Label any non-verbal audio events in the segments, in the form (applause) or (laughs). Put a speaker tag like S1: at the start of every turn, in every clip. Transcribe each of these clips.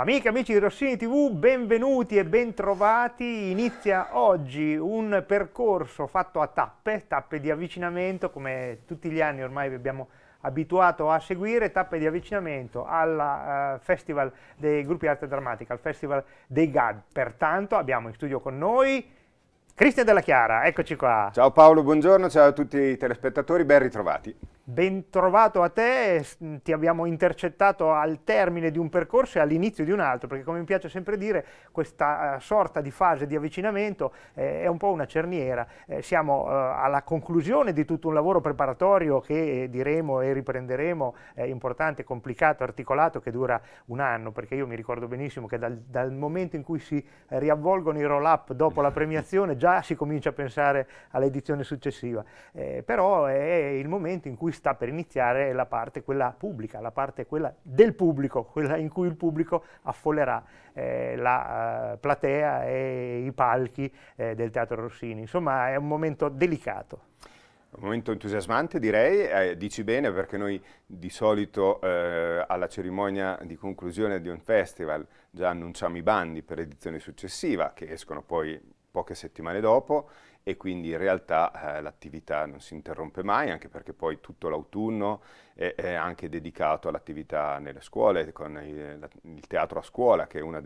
S1: Amiche e amici di Rossini TV, benvenuti e bentrovati. Inizia oggi un percorso fatto a tappe, tappe di avvicinamento, come tutti gli anni ormai vi abbiamo abituato a seguire, tappe di avvicinamento al uh, eh, Festival dei Gruppi Arte Drammatica, al Festival dei GAD. Pertanto abbiamo in studio con noi Cristian Della Chiara, eccoci qua. Ciao Paolo, buongiorno, ciao a tutti i telespettatori, ben ritrovati. Bentrovato a te, mm, ti abbiamo intercettato al termine di un percorso e all'inizio di un altro, perché come mi piace sempre dire, questa eh, sorta di fase di avvicinamento eh, è un po' una cerniera. Eh, siamo alla conclusione di tutto un lavoro preparatorio che diremo e riprenderemo, importante, complicato, articolato, che dura un anno, perché io mi ricordo benissimo che dal, dal momento in cui si riavvolgono i roll-up dopo la premiazione già si comincia a pensare all'edizione successiva. però è il momento in cui sta per iniziare è la parte quella pubblica, la parte quella del pubblico, quella in cui il pubblico affollerà eh, la uh, platea e i palchi eh, del Teatro Rossini. Insomma è un momento delicato.
S2: Un momento entusiasmante direi, eh, dici bene perché noi di solito eh, alla cerimonia di conclusione di un festival già annunciamo i bandi per l'edizione successiva che escono poi poche settimane dopo e quindi in realtà eh, l'attività non si interrompe mai, anche perché poi tutto l'autunno è, è, anche dedicato all'attività nelle scuole, con il, il, teatro a scuola, che è uno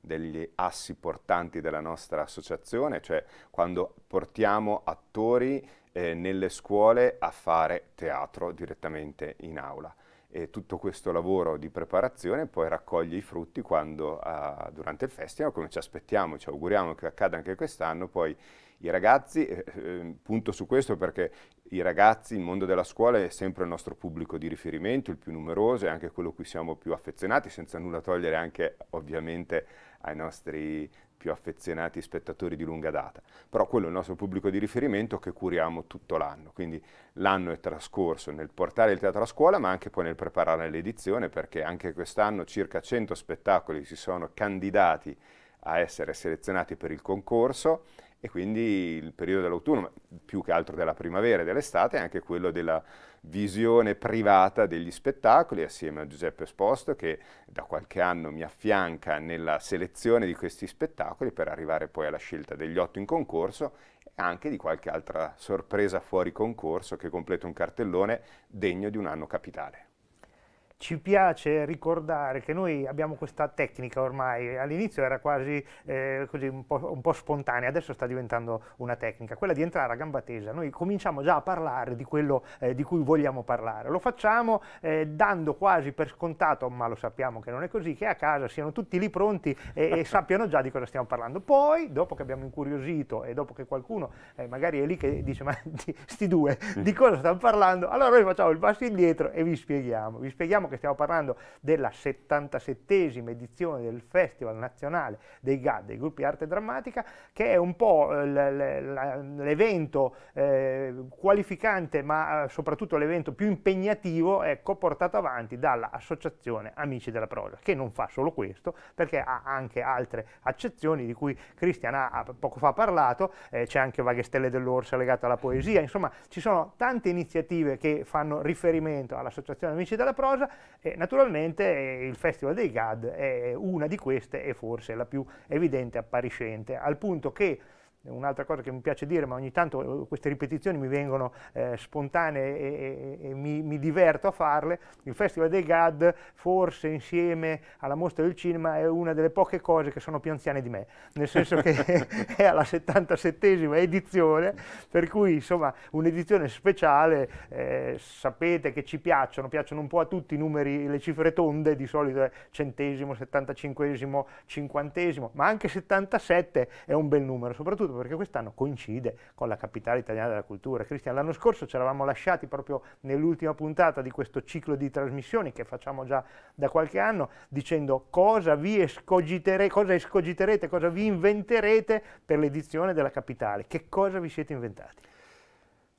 S2: degli assi portanti della nostra associazione, cioè quando portiamo attori eh, nelle scuole a fare teatro direttamente in aula e tutto questo lavoro di preparazione poi raccoglie i frutti quando ah, durante il festival, come ci aspettiamo, ci auguriamo che accada anche quest'anno, poi i ragazzi, eh, eh, punto su questo perché i ragazzi, il mondo della scuola è sempre il nostro pubblico di riferimento, il più numeroso, è anche quello cui siamo più affezionati, senza nulla togliere anche ovviamente ai nostri più affezionati spettatori di lunga data, però quello è il nostro pubblico di riferimento che curiamo tutto l'anno, quindi l'anno è trascorso nel portare il teatro a scuola ma anche poi nel preparare l'edizione perché anche quest'anno circa 100 spettacoli si sono candidati a essere selezionati per il concorso e quindi il periodo dell'autunno, più che altro della primavera e dell'estate, è anche quello della visione privata degli spettacoli, assieme a Giuseppe Esposto, che da qualche anno mi affianca nella selezione di questi spettacoli per arrivare poi alla scelta degli otto in concorso e anche di qualche altra sorpresa fuori concorso che completa un cartellone degno di un anno capitale
S1: ci piace ricordare che noi abbiamo questa tecnica ormai, all'inizio era quasi eh, un, po', un po' spontanea, adesso sta diventando una tecnica, quella di entrare a gamba tesa, noi cominciamo già a parlare di quello eh, di cui vogliamo parlare, lo facciamo eh, dando quasi per scontato, ma lo sappiamo che non è così, che a casa siano tutti lì pronti e, e (laughs) sappiano già di cosa stiamo parlando, poi dopo che abbiamo incuriosito e dopo che qualcuno eh, magari è lì che dice ma di, (laughs) sti due di cosa stanno parlando, allora noi facciamo il passo indietro e vi spieghiamo, vi spieghiamo Ricordiamo che stiamo parlando della 77esima edizione del Festival Nazionale dei GAD, dei gruppi arte drammatica, che è un po' l'evento eh, qualificante, ma eh, soprattutto l'evento più impegnativo, ecco, portato avanti dall'Associazione Amici della Prosa, che non fa solo questo, perché ha anche altre accezioni di cui Cristian ha poco fa parlato, eh, c'è anche Vaghe Stelle dell'Orsa legata alla poesia, insomma ci sono tante iniziative che fanno riferimento all'Associazione Amici della Prosa e naturalmente eh, il Festival dei GAD è una di queste e forse la più evidente appariscente, al punto che un'altra cosa che mi piace dire, ma ogni tanto eh, queste ripetizioni mi vengono eh, spontanee e, e, e mi, mi, diverto a farle, il Festival dei GAD forse insieme alla Mostra del Cinema è una delle poche cose che sono più anziane di me, nel senso che (laughs) è alla 77esima edizione, per cui insomma un'edizione speciale, eh, sapete che ci piacciono, piacciono un po' a tutti i numeri, le cifre tonde, di solito è centesimo, settantacinquesimo, cinquantesimo, ma anche 77 è un bel numero, soprattutto proprio perché quest'anno coincide con la capitale italiana della cultura. Cristian, l'anno scorso ci eravamo lasciati proprio nell'ultima puntata di questo ciclo di trasmissioni che facciamo già da qualche anno, dicendo cosa vi escogiterete, cosa escogiterete, cosa vi inventerete per l'edizione della capitale. Che cosa vi siete inventati?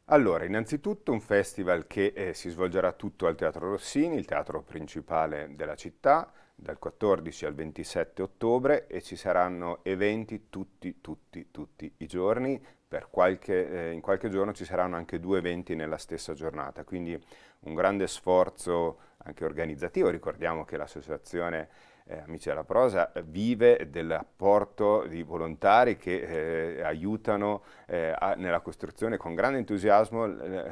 S2: Allora, innanzitutto un festival che eh, si svolgerà tutto al Teatro Rossini, il teatro principale della città, dal 14 al 27 ottobre e ci saranno eventi tutti, tutti, tutti i giorni. Qualche, eh, in qualche giorno ci saranno anche due eventi nella stessa giornata, quindi un grande sforzo anche organizzativo. Ricordiamo che l'associazione eh, Amici della Prosa vive dell'apporto di volontari che eh, aiutano eh, a, nella costruzione con grande entusiasmo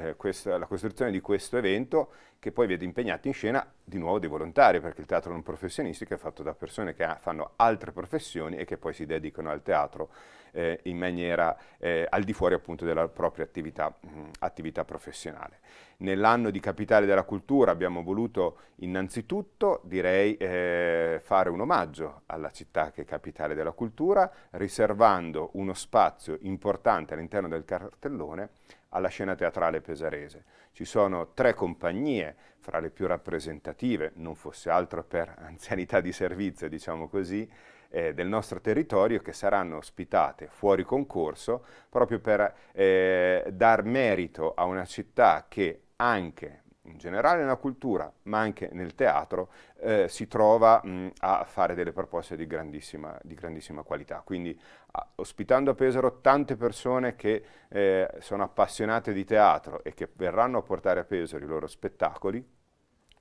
S2: eh, questa, la costruzione di questo evento che poi vede impegnati in scena di nuovo dei volontari, perché il teatro non professionistico è fatto da persone che fanno altre professioni e che poi si dedicano al teatro eh, in maniera eh, al di fuori appunto della propria attività, mh, attività professionale. Nell'anno di Capitale della Cultura abbiamo voluto innanzitutto, direi, eh, fare un omaggio alla città che è Capitale della Cultura, riservando uno spazio importante all'interno del cartellone alla scena teatrale pesarese. Ci sono tre compagnie fra le più rappresentative, non fosse altro per (laughs) anzianità di servizio, diciamo così, eh, del nostro territorio che saranno ospitate fuori concorso proprio per eh, dar merito a una città che anche in generale nella cultura, ma anche nel teatro, eh, si trova mh, a fare delle proposte di grandissima, di grandissima qualità. Quindi a, ospitando a Pesaro tante persone che eh, sono appassionate di teatro e che verranno a portare a Pesaro i loro spettacoli,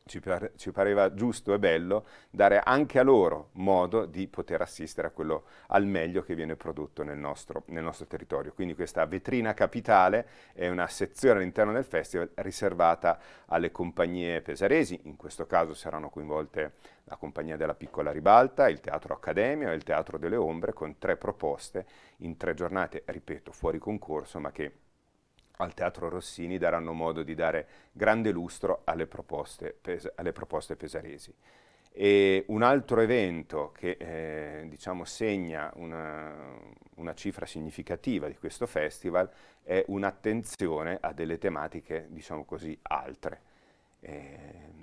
S2: ci, pare, ci, pareva giusto e bello dare anche a loro modo di poter assistere a quello al meglio che viene prodotto nel nostro, nel nostro territorio. Quindi questa vetrina capitale è una sezione all'interno del festival riservata alle compagnie pesaresi, in questo caso saranno coinvolte la compagnia della piccola ribalta, il teatro accademia e il teatro delle ombre con tre proposte in tre giornate, ripeto, fuori concorso ma che al Teatro Rossini daranno modo di dare grande lustro alle proposte, pes alle proposte pesaresi. E un altro evento che eh, diciamo segna una, una, cifra significativa di questo festival è un'attenzione a delle tematiche diciamo così, altre eh,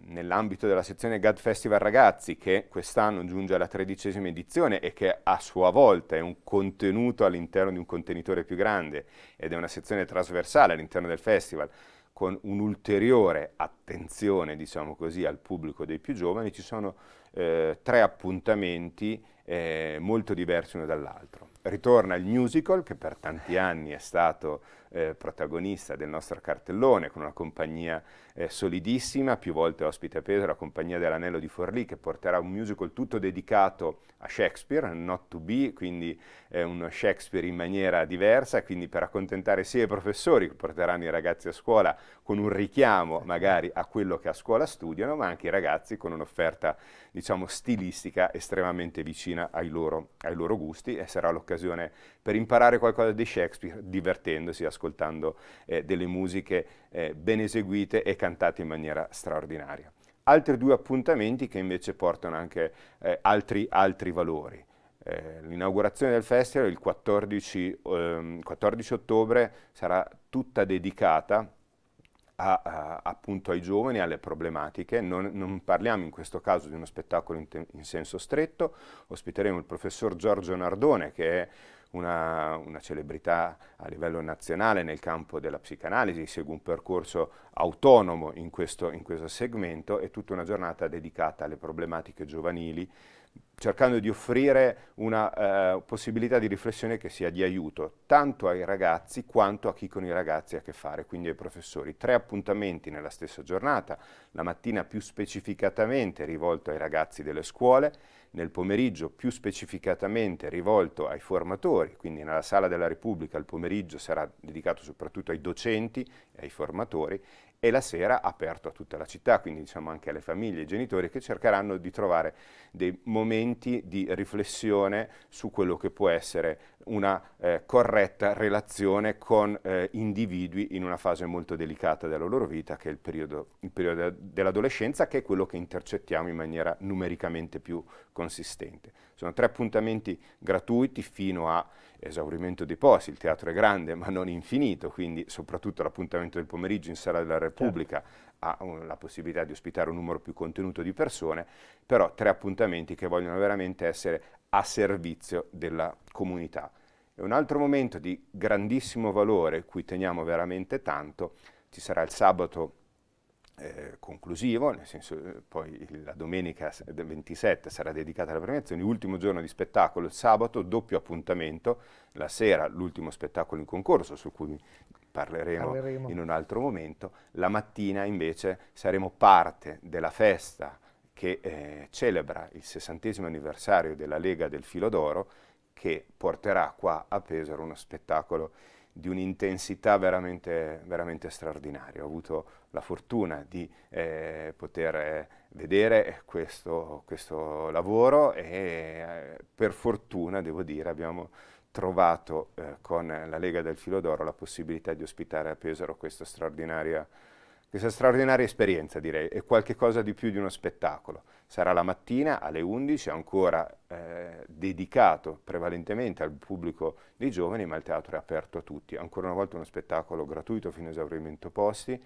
S2: nell'ambito della sezione GAD Festival Ragazzi, che quest'anno giunge alla tredicesima edizione e che a sua volta è un contenuto all'interno di un contenitore più grande ed è una sezione trasversale all'interno del festival, con un'ulteriore attenzione, diciamo così, al pubblico dei più giovani, ci sono eh, tre appuntamenti eh, molto diversi uno dall'altro. Ritorna il musical, che per tanti anni è stato eh, protagonista del nostro cartellone, con una compagnia eh, solidissima, più volte ospite a peso, la compagnia dell'Anello di Forlì, che porterà un musical tutto dedicato a Shakespeare, not to be, quindi eh, uno Shakespeare in maniera diversa, quindi per accontentare sia i professori che porteranno i ragazzi a scuola con un richiamo magari a quello che a scuola studiano, ma anche i ragazzi con un'offerta, diciamo, stilistica estremamente vicina ai loro, ai loro gusti e sarà l'occasione per imparare qualcosa di Shakespeare divertendosi, ascoltando eh, delle musiche eh, ben eseguite e cantate in maniera straordinaria. Altri due appuntamenti che invece portano anche eh, altri, altri valori. Eh, l'inaugurazione del festival il 14, ehm, 14 ottobre sarà tutta dedicata a, a, appunto ai giovani, alle problematiche. Non, non, parliamo in questo caso di uno spettacolo in, in senso stretto. Ospiteremo il professor Giorgio Nardone che è una, una, celebrità a livello nazionale nel campo della psicanalisi, segue un percorso autonomo in questo, in questo segmento e tutta una giornata dedicata alle problematiche giovanili cercando di offrire una eh, possibilità di riflessione che sia di aiuto tanto ai ragazzi quanto a chi con i ragazzi ha a che fare, quindi ai professori. Tre appuntamenti nella stessa giornata, la mattina più specificatamente rivolto ai ragazzi delle scuole, nel pomeriggio più specificatamente rivolto ai formatori, quindi nella Sala della Repubblica il pomeriggio sarà dedicato soprattutto ai docenti e ai formatori e la sera aperto a tutta la città, quindi diciamo anche alle famiglie, e ai genitori che cercheranno di trovare dei momenti di riflessione su quello che può essere una eh, corretta relazione con eh, individui in una fase molto delicata della loro vita, che è il periodo, periodo dell'adolescenza, che è quello che intercettiamo in maniera numericamente più consistente. Sono tre appuntamenti gratuiti fino a esaurimento dei posti, il teatro è grande ma non infinito, quindi soprattutto l'appuntamento del pomeriggio in Sala della Repubblica certo. ha un, la possibilità di ospitare un numero più contenuto di persone, però tre appuntamenti che vogliono veramente essere a servizio della comunità. E un altro momento di grandissimo valore, cui teniamo veramente tanto, ci sarà il sabato eh, conclusivo, nel senso eh, poi la domenica 27 sarà dedicata alla premiazione, ultimo giorno di spettacolo, sabato doppio appuntamento, la sera l'ultimo spettacolo in concorso su cui parleremo, parleremo, in un altro momento, la mattina invece saremo parte della festa che eh, celebra il 60 anniversario della Lega del Filo d'Oro che porterà qua a Pesaro uno spettacolo di un'intensità veramente, veramente, straordinaria. Ho avuto la fortuna di eh, poter eh, vedere questo, questo lavoro e eh, per fortuna, devo dire, abbiamo trovato eh, con la Lega del Filo d'Oro la possibilità di ospitare a Pesaro questa straordinaria, questa straordinaria esperienza, direi, e qualche cosa di più di uno spettacolo sarà la mattina alle 11, ancora eh, dedicato prevalentemente al pubblico dei giovani, ma il teatro è aperto a tutti. Ancora una volta uno spettacolo gratuito fino a esaurimento posti,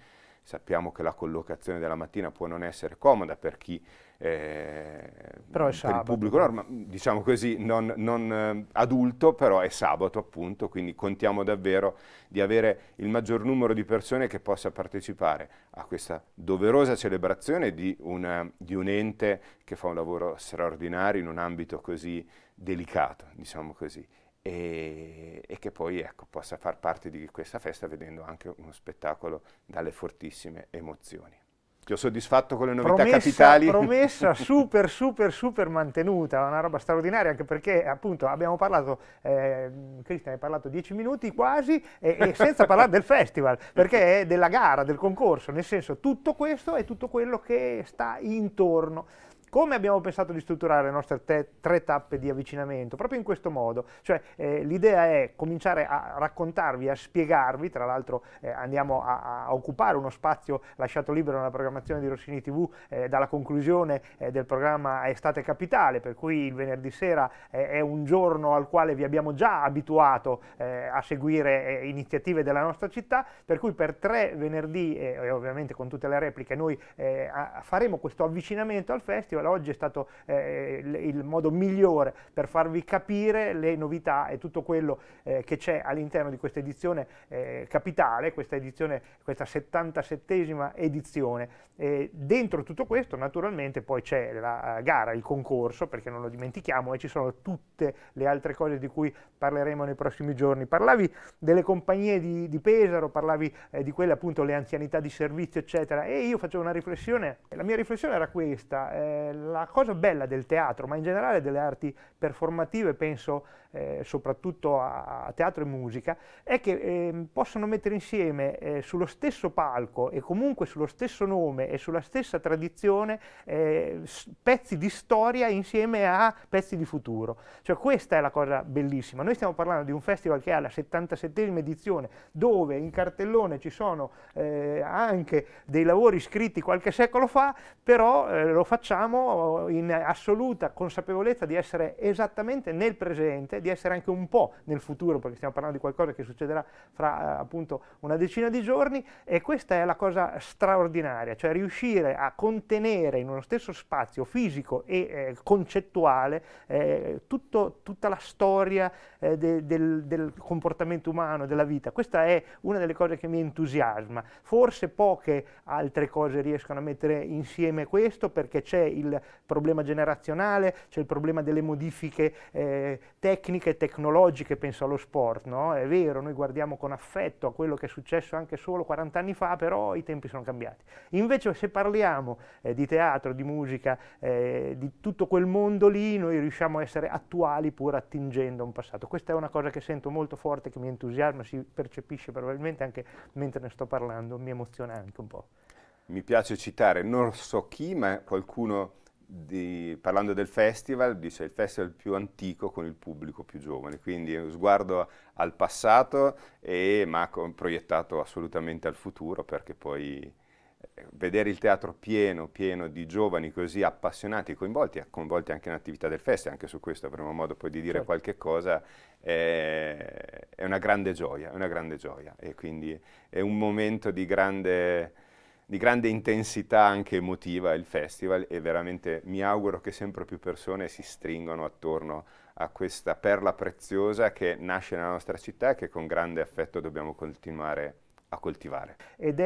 S2: Sappiamo che la collocazione della mattina può non essere comoda per chi eh,
S1: per il pubblico norma,
S2: diciamo così, non, non eh, adulto, però è sabato appunto, quindi contiamo davvero di avere il maggior numero di persone che possa partecipare a questa doverosa celebrazione di, una, di un ente che fa un lavoro straordinario in un ambito così delicato, diciamo così e, e che poi ecco, possa far parte di questa festa vedendo anche uno spettacolo dalle fortissime emozioni. Ti ho soddisfatto con le novità promessa, capitali? Promessa (laughs)
S1: super, super, super mantenuta, una roba straordinaria, anche perché appunto abbiamo parlato, eh, Cristian hai parlato dieci minuti quasi, e, e senza (laughs) parlare del festival, perché è della gara, del concorso, nel senso tutto questo è tutto quello che sta intorno. Come abbiamo pensato di strutturare le nostre te, tre tappe di avvicinamento? Proprio in questo modo, cioè eh, l'idea è cominciare a raccontarvi, a spiegarvi, tra l'altro eh, andiamo a, a, occupare uno spazio lasciato libero nella programmazione di Rossini TV eh, dalla conclusione eh, del programma Estate Capitale, per cui il venerdì sera eh, è un giorno al quale vi abbiamo già abituato eh, a seguire iniziative della nostra città, per cui per tre venerdì e ovviamente con tutte le repliche noi faremo questo avvicinamento al festival per oggi è stato eh, il modo migliore per farvi capire le novità e tutto quello eh, che c'è all'interno di questa edizione eh, capitale, questa edizione, questa 77esima edizione. E dentro tutto questo naturalmente poi c'è la eh, gara, il concorso, perché non lo dimentichiamo, e ci sono tutte le altre cose di cui parleremo nei prossimi giorni. Parlavi delle compagnie di, di Pesaro, parlavi eh, di quelle appunto le anzianità di servizio, eccetera, e io facevo una riflessione, la mia riflessione era questa, eh, la cosa bella del teatro, ma in generale delle arti performative, penso eh, soprattutto a, a, teatro e musica, è che eh, possono mettere insieme eh, sullo stesso palco e comunque sullo stesso nome e sulla stessa tradizione eh, pezzi di storia insieme a pezzi di futuro. Cioè questa è la cosa bellissima. Noi stiamo parlando di un festival che ha la 77esima edizione, dove in cartellone ci sono eh, anche dei lavori scritti qualche secolo fa, però lo facciamo siamo in assoluta consapevolezza di essere esattamente nel presente, di essere anche un po' nel futuro, perché stiamo parlando di qualcosa che succederà fra eh, appunto una decina di giorni e questa è la cosa straordinaria, cioè riuscire a contenere in uno stesso spazio fisico e eh, concettuale eh, tutto, tutta la storia eh, de, del, del comportamento umano, della vita. Questa è una delle cose che mi entusiasma. Forse poche altre cose riescono a mettere insieme questo perché c'è il il problema generazionale, c'è il problema delle modifiche eh, tecniche e tecnologiche, penso allo sport, no? È vero, noi guardiamo con affetto a quello che è successo anche solo 40 anni fa, però i tempi sono cambiati. Invece se parliamo eh, di teatro, di musica, eh, di tutto quel mondo lì, noi riusciamo a essere attuali pur attingendo a un passato. Questa è una cosa che sento molto forte, che mi entusiasma, si percepisce probabilmente anche mentre ne sto parlando, mi emoziona anche un po'
S2: mi piace citare, non so chi, ma qualcuno di, parlando del festival dice il festival più antico con il pubblico più giovane, quindi un sguardo al passato e, ma proiettato assolutamente al futuro perché poi eh, vedere il teatro pieno, pieno di giovani così appassionati e coinvolti, eh, coinvolti anche attività del festival, anche su questo avremo modo poi di dire certo. qualche cosa, è, eh, è, una grande gioia, è una grande gioia e quindi è un momento di grande di grande intensità anche emotiva il festival e veramente mi auguro che sempre più persone si stringano attorno a questa perla preziosa che nasce nella nostra città e che con grande affetto dobbiamo continuare a coltivare.
S1: Ed è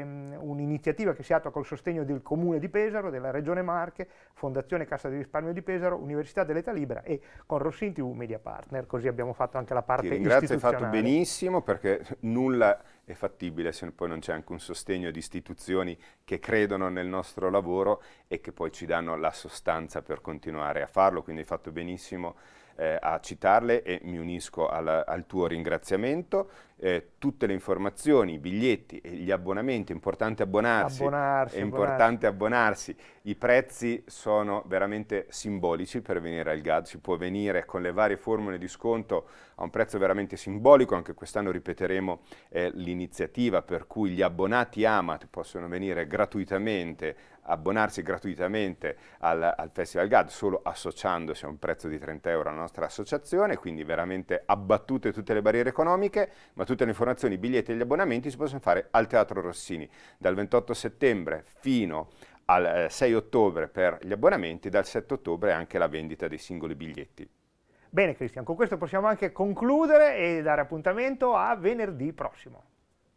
S1: ehm, un'iniziativa che si attua col sostegno del Comune di Pesaro, della Regione Marche, Fondazione Cassa di Risparmio di Pesaro, Università dell'Età Libera e con Rossin TV Media Partner, così abbiamo fatto anche la parte Ti ringrazio, hai fatto
S2: benissimo perché nulla è fattibile se poi non c'è anche un sostegno di istituzioni che credono nel nostro lavoro e che poi ci danno la sostanza per continuare a farlo, quindi hai fatto benissimo eh, a citarle e mi unisco al, al tuo ringraziamento. Eh, tutte le informazioni, i biglietti e gli abbonamenti, è importante abbonarsi, abbonarsi è importante abbonarsi. abbonarsi. I prezzi sono veramente simbolici per venire al GAD, si può venire con le varie formule di sconto a un prezzo veramente simbolico, anche quest'anno ripeteremo eh, l'iniziativa per cui gli abbonati AMAT possono venire gratuitamente abbonarsi gratuitamente al, al Festival GAD solo associandosi a un prezzo di 30 euro alla nostra associazione, quindi veramente abbattute tutte le barriere economiche, ma tutte le informazioni, i biglietti e gli abbonamenti si possono fare al Teatro Rossini dal 28 settembre fino al 6 eh, ottobre per gli abbonamenti, dal 7 ottobre anche la vendita dei singoli biglietti.
S1: Bene Cristian, con questo possiamo anche concludere e dare appuntamento a venerdì prossimo.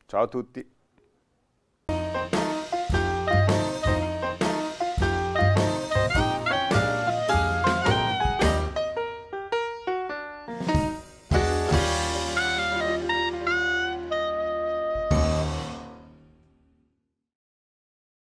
S2: Ciao a tutti!